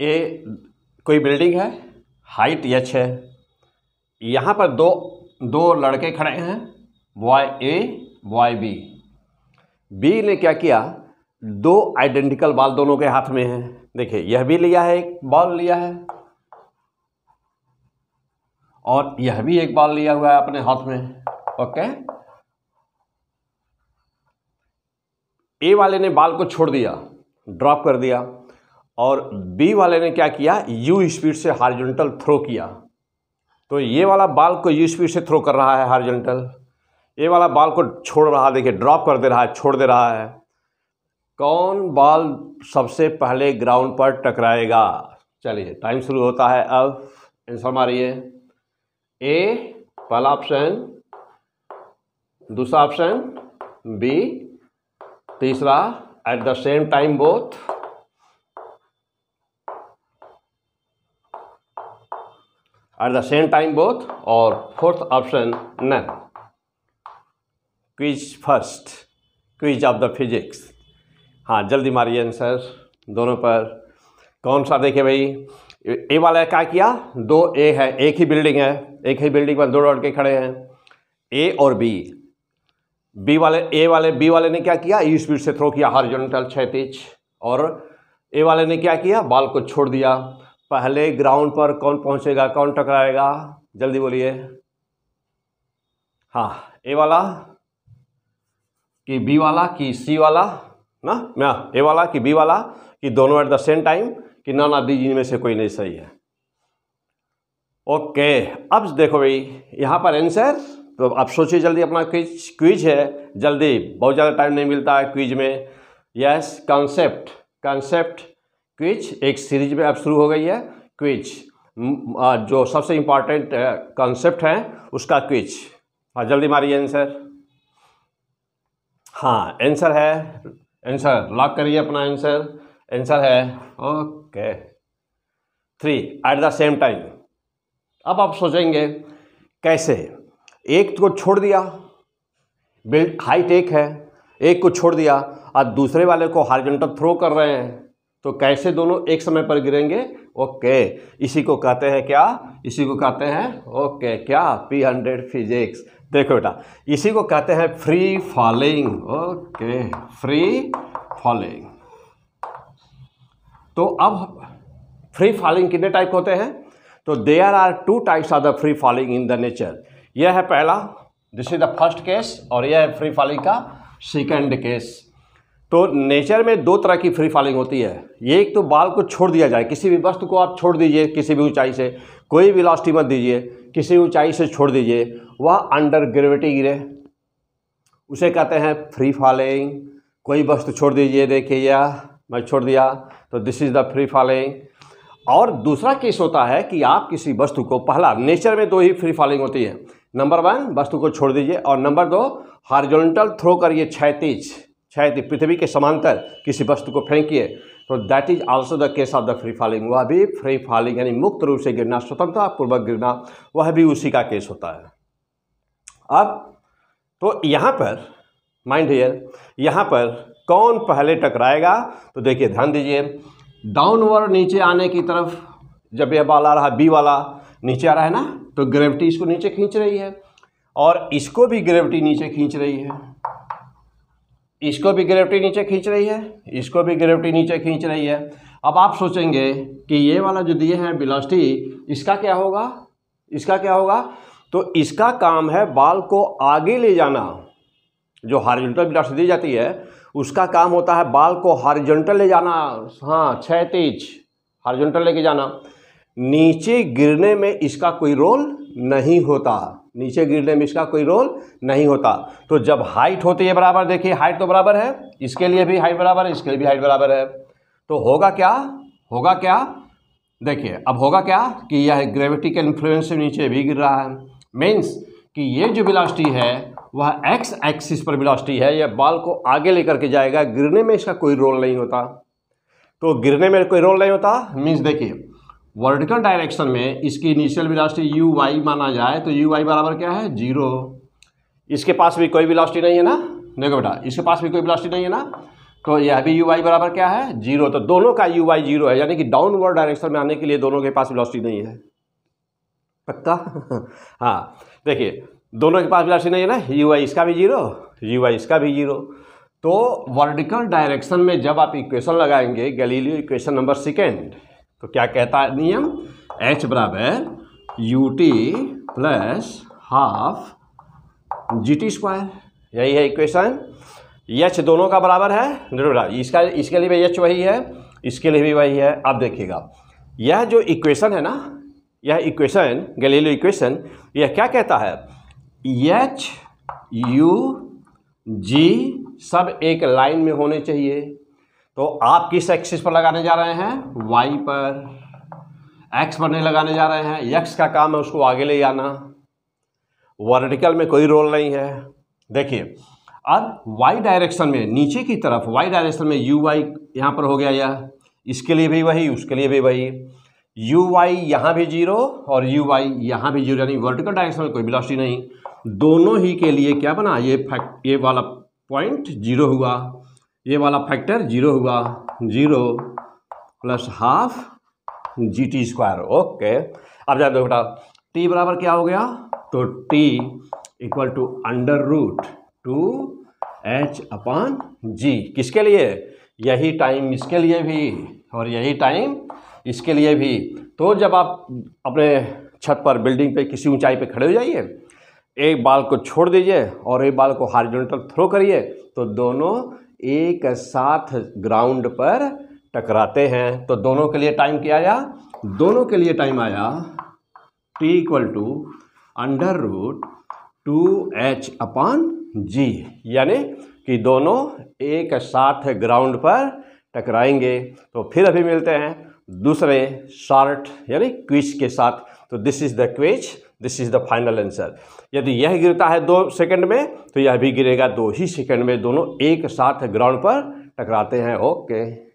ये कोई बिल्डिंग है हाइट एच है यहाँ पर दो दो लड़के खड़े हैं boy A boy B B ने क्या किया दो आइडेंटिकल बॉल दोनों के हाथ में हैं देखिए यह भी लिया है एक बॉल लिया है और यह भी एक बॉल लिया हुआ है अपने हाथ में ओके ए वाले ने बाल को छोड़ दिया ड्रॉप कर दिया और बी वाले ने क्या किया यू स्पीड से हार्जेंटल थ्रो किया तो ये वाला बाल को यू स्पीड से थ्रो कर रहा है हार्जेंटल ये वाला बाल को छोड़ रहा देखिए ड्रॉप कर दे रहा है छोड़ दे रहा है कौन बॉल सबसे पहले ग्राउंड पर टकराएगा चलिए टाइम शुरू होता है अब आंसर मारिए ए पहला ऑप्शन दूसरा ऑप्शन बी तीसरा at the same time both at the same time both और fourth option none quiz first quiz of the physics हाँ जल्दी मारिए आंसर दोनों पर कौन सा देखे भाई ए वाला क्या किया दो ए है एक ही बिल्डिंग है एक ही बिल्डिंग में दो डॉट के खड़े हैं ए और बी बी वाले ए वाले बी वाले ने क्या किया ई e स्पीड से थ्रो किया हॉरिजॉन्टल क्षैतिज और ए वाले ने क्या किया बाल को छोड़ दिया पहले ग्राउंड पर कौन पहुंचेगा कौन टकराएगा जल्दी बोलिए हाँ ए वाला कि बी वाला कि सी वाला ना ना ए वाला कि बी वाला कि दोनों एट द सेम टाइम कि ना ना दी जिनमें से कोई नहीं सही है ओके अब देखो भाई यहाँ पर आंसर तो आप सोचिए जल्दी अपना क्विज क्विज है जल्दी बहुत ज़्यादा टाइम नहीं मिलता है क्विज में यस कॉन्सेप्ट कॉन्सेप्ट क्विच एक सीरीज में अब शुरू हो गई है क्विच जो सबसे इम्पॉर्टेंट कॉन्सेप्ट है उसका क्विच हाँ जल्दी मारिए आंसर हाँ आंसर है आंसर लॉक करिए अपना आंसर आंसर है okay three at the same time अब आप सोचेंगे कैसे एक को छोड़ दिया बिल्ड हाई टेक है एक को छोड़ दिया और दूसरे वाले को हारजेंटल थ्रो कर रहे हैं तो कैसे दोनों एक समय पर गिरेंगे ओके इसी को कहते हैं क्या इसी को कहते हैं ओके क्या पी हंड्रेड फिजिक्स देखो बेटा इसी को कहते हैं free falling okay free falling तो अब फ्री फॉलिंग कितने टाइप होते हैं तो there are two types of the free falling in the nature यह है पहला this is the first case और यह है फ्री फॉलिंग का सेकेंड केस तो नेचर में दो तरह की फ्री फॉलिंग होती है एक तो बाल को छोड़ दिया जाए किसी भी वस्तु को आप छोड़ दीजिए किसी भी ऊंचाई से कोई भी लास्टी मत दीजिए किसी ऊंचाई से छोड़ दीजिए वह अंडर ग्रेविटी गिरे उसे कहते हैं फ्री फॉलिंग कोई वस्तु छोड़ दीजिए देखिए यह मैं छोड़ दिया तो this is the free falling और दूसरा केस होता है कि आप किसी वस्तु को पहला नेचर में दो ही फ्री फॉलिंग होती है नंबर वन वस्तु को छोड़ दीजिए और नंबर दो हार्जोनटल थ्रो करिए छैतीज क्षय पृथ्वी के समांतर किसी वस्तु को फेंकिए तो that is also the case of the free falling वह भी फ्री फॉलिंग यानी मुक्त रूप से गिरना स्वतंत्रता पूर्वक गिरना वह भी उसी का केस होता है अब तो यहाँ पर माइंड हेयर यहाँ पर कौन पहले टकराएगा तो देखिए ध्यान दीजिए डाउनवर्ड नीचे आने की तरफ जब यह वाला आ रहा बी वाला नीचे आ रहा है ना तो ग्रेविटी इसको नीचे खींच रही है और इसको भी ग्रेविटी नीचे खींच रही है इसको भी ग्रेविटी नीचे खींच रही है इसको भी ग्रेविटी नीचे खींच रही है अब आप सोचेंगे कि ये वाला जो दिए हैं बिलास्टी इसका क्या होगा इसका क्या होगा तो इसका काम है बाल को आगे ले जाना जो हॉरिजॉन्टल बिलास्टी दी जाती है उसका काम होता है बाल को हॉरिजॉन्टल ले जाना हाँ छः तीज हॉरिजॉन्टल लेके जाना नीचे गिरने में इसका कोई रोल नहीं होता नीचे गिरने में इसका कोई रोल नहीं होता तो जब हाइट होती है बराबर देखिए हाइट तो बराबर है इसके लिए भी हाइट बराबर है इसके लिए भी हाइट बराबर है तो होगा क्या होगा क्या देखिए अब होगा क्या कि यह ग्रेविटी के इन्फ्लुएंस से नीचे भी गिर रहा है मीन्स कि ये जो बिलास्टी है वह एक्स एक्सिस पर बिलास्टी है यह बाल को आगे लेकर के जाएगा गिरने में इसका कोई रोल नहीं होता तो गिरने में कोई रोल नहीं होता मीन्स देखिए वर्टिकल डायरेक्शन में इसकी इनिशियल वेलोसिटी यू वाई माना जाए तो यू वाई बराबर क्या है जीरो इसके पास भी कोई वेलोसिटी नहीं है ना देखो बेटा इसके पास भी कोई वेलोसिटी नहीं है ना तो यह भी यू वाई बराबर क्या है जीरो तो दोनों का यू वाई जीरो है यानी कि डाउनवर्ड डायरेक्शन में आने के लिए दोनों के पास वेलोसिटी नहीं है पक्का हाँ देखिए दोनों के पास वेलोसिटी नहीं है ना यू वाई इसका भी जीरो यू वाई इसका भी जीरो तो वर्टिकल डायरेक्शन में जब आप इक्वेशन लगाएंगे गैलीलियो इक्वेशन नंबर सेकेंड तो क्या कहता है नियम एच बराबर u t plus half g t square यही है इक्वेशन H दोनों का बराबर है इसका इसके लिए भी H वही है इसके लिए भी वही है अब देखिएगा यह जो इक्वेशन है ना यह इक्वेशन गलीलो इक्वेशन यह क्या कहता है यच यू जी सब एक लाइन में होने चाहिए तो आप किस एक्सिस पर लगाने जा रहे हैं वाई पर एक्स पर नहीं लगाने जा रहे हैं यक्स का काम है उसको आगे ले जाना वर्टिकल में कोई रोल नहीं है देखिए अब वाई डायरेक्शन में नीचे की तरफ वाई डायरेक्शन में यू वाई यहाँ पर हो गया यह इसके लिए भी वही उसके लिए भी वही यू वाई यहाँ भी जीरो और यू वाई यहाँ भी जीरो यानी वर्टिकल डायरेक्शन में कोई बिलासी नहीं दोनों ही के लिए क्या बना ये फैक्ट ये वाला पॉइंट जीरो हुआ ये वाला फैक्टर जीरो होगा zero plus half g t square okay अब जाए बेटा टी बराबर क्या हो गया तो t equal to under root two h upon g किसके लिए यही टाइम इसके लिए भी और यही टाइम इसके लिए भी तो जब आप अपने छत पर बिल्डिंग पे किसी ऊंचाई पे खड़े हो जाइए एक बाल को छोड़ दीजिए और एक बाल को हॉरिजॉन्टल थ्रो करिए तो दोनों एक साथ ग्राउंड पर टकराते हैं तो दोनों के लिए टाइम क्या आया दोनों के लिए टाइम आया t equal to under root two h upon g यानी कि दोनों एक साथ ग्राउंड पर टकराएंगे तो फिर अभी मिलते हैं दूसरे शॉर्ट यानी क्विज के साथ तो this is the quiz this is the final answer यदि यह गिरता है दो सेकंड में तो यह भी गिरेगा दो ही सेकंड में दोनों एक साथ ग्राउंड पर टकराते हैं ओके okay.